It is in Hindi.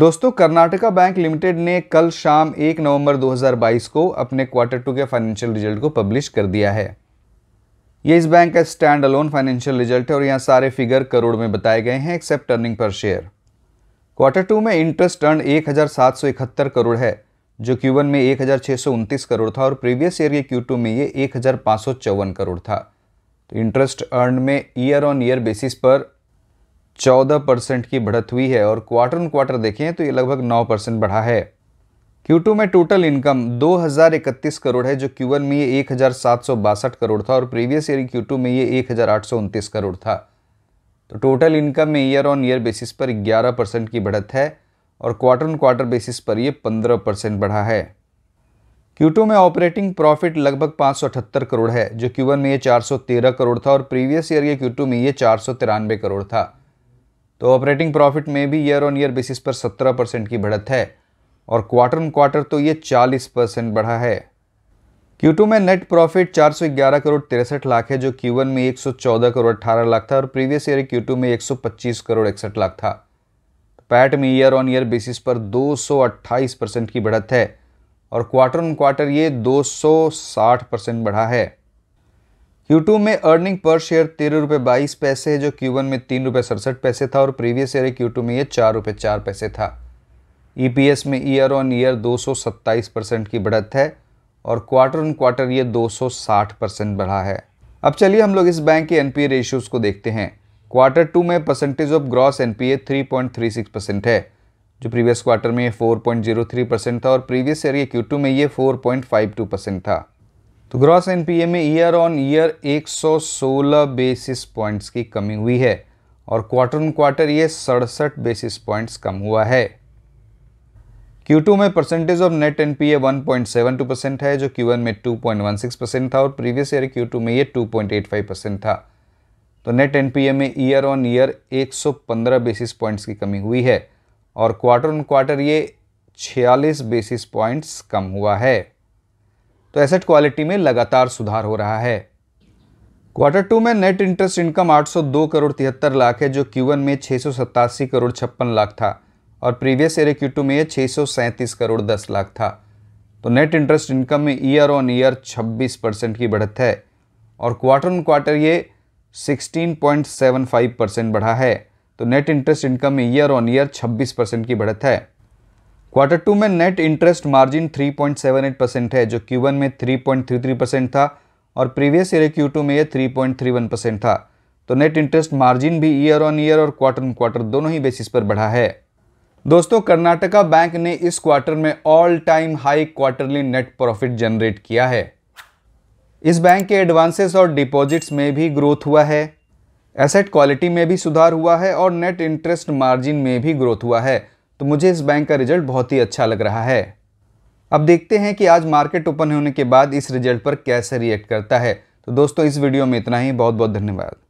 दोस्तों कर्नाटका बैंक लिमिटेड ने कल शाम 1 नवंबर 2022 को अपने क्वार्टर टू के फाइनेंशियल रिजल्ट को पब्लिश कर दिया है ये इस बैंक का स्टैंड अलोन फाइनेंशियल रिजल्ट है और यहाँ सारे फिगर करोड़ में बताए गए हैं except earning per share quarter two में इंटरेस्ट अर्न एक करोड़ है जो क्यू में एक करोड़ था और प्रीवियस ईयर के क्यू में ये एक करोड़ था तो इंटरेस्ट अर्न में ईयर ऑन ईयर बेसिस पर चौदह परसेंट की बढ़त हुई है और क्वार्टर ऑन क्वार्टर देखें तो ये लगभग नौ परसेंट बढ़ा है Q2 में टोटल इनकम दो करोड़ है जो Q1 में ये एक करोड़ था और प्रीवियस ईयर Q2 में ये एक करोड़ था तो टोटल इनकम में ईयर ऑन ईयर बेसिस पर 11 परसेंट की बढ़त है और क्वार्टर ऑन क्वार्टर बेसिस पर ये 15 परसेंट बढ़ा है Q2 में ऑपरेटिंग प्रॉफिट लगभग पाँच करोड़ है जो Q1 में ये 413 करोड़ था और प्रीवियस ईयर के Q2 में ये चार करोड़ था तो ऑपरेटिंग प्रॉफिट में भी ईयर ऑन ईयर बेसिस पर 17 परसेंट की बढ़त है और क्वार्टर ऑन क्वार्टर तो ये 40 परसेंट बढ़ा है Q2 में नेट प्रॉफिट 411 करोड़ तिरसठ लाख है जो Q1 में 114 करोड़ अट्ठारह लाख था और प्रीवियस ईयर Q2 में 125 करोड़ इकसठ लाख था पैट में ईयर ऑन ईयर बेसिस पर 228 परसेंट की बढ़त है और क्वार्टर ऑन क्वार्टर ये 260 परसेंट बढ़ा है Q2 में अर्निंग पर शेयर तेरह रुपये बाईस पैसे है जो Q1 में तीन रुपये सड़सठ पैसे था और प्रीवियस ईयर Q2 में ये चार रुपये चार पैसे था ईपीएस में ईयर ऑन ईयर 227 परसेंट की बढ़त है और क्वार्टर ऑन क्वार्टर ये 260 परसेंट बढ़ा है अब चलिए हम लोग इस बैंक के एनपीए रेशियोज को देखते हैं क्वार्टर टू में percentage of gross NPA P percent है जो प्रीवियस क्वार्टर में ये 4.03 परसेंट था और प्रीवियस ईयर ये क्यू में ये फोर परसेंट था तो ग्रॉस एनपीए में year on year 116 basis points की कमी हुई है और क्वार्टर ऑन क्वार्टर ये सड़सठ बेसिस पॉइंट्स कम हुआ है Q2 में percentage of net NPA 1.72 percent है जो Q1 में 2.16 परसेंट था और प्रीवियस ईयर Q2 में ये 2.85 परसेंट था तो नेट एनपीए में year on year 115 basis points की कमी हुई है और क्वार्टर ऑन क्वार्टर ये 46 बेसिस पॉइंट्स कम हुआ है तो एसेट क्वालिटी में लगातार सुधार हो रहा है क्वार्टर टू में नेट इंटरेस्ट इनकम 802 करोड़ तिहत्तर लाख है जो क्यू में छः करोड़ छप्पन लाख था और प्रीवियस ईयर क्यू में यह छः करोड़ दस लाख था तो नेट इंटरेस्ट इनकम में ईयर ऑन ईयर 26 परसेंट की बढ़त है और क्वार्टर ऑन क्वार्टर ये 16.75 परसेंट बढ़ा है तो नेट इंटरेस्ट इनकम में ईयर ऑन ईयर 26 परसेंट की बढ़त है क्वार्टर टू में नेट इंटरेस्ट मार्जिन 3.78 परसेंट है जो क्यू वन में 3.33 परसेंट था और प्रीवियस ईयर क्यू टू में यह 3.31 परसेंट था तो नेट इंटरेस्ट मार्जिन भी ईयर ऑन ईयर और क्वार्टर ऑन क्वार्टर दोनों ही बेसिस पर बढ़ा है दोस्तों कर्नाटका बैंक ने इस क्वार्टर में all time high quarterly net profit generate किया है इस बैंक के एडवांसेस और डिपॉजिट्स में भी ग्रोथ हुआ है एसेट क्वालिटी में भी सुधार हुआ है और नेट इंटरेस्ट मार्जिन में भी ग्रोथ हुआ है तो मुझे इस बैंक का रिजल्ट बहुत ही अच्छा लग रहा है अब देखते हैं कि आज मार्केट ओपन होने के बाद इस रिजल्ट पर कैसे रिएक्ट करता है तो दोस्तों इस वीडियो में इतना ही बहुत बहुत धन्यवाद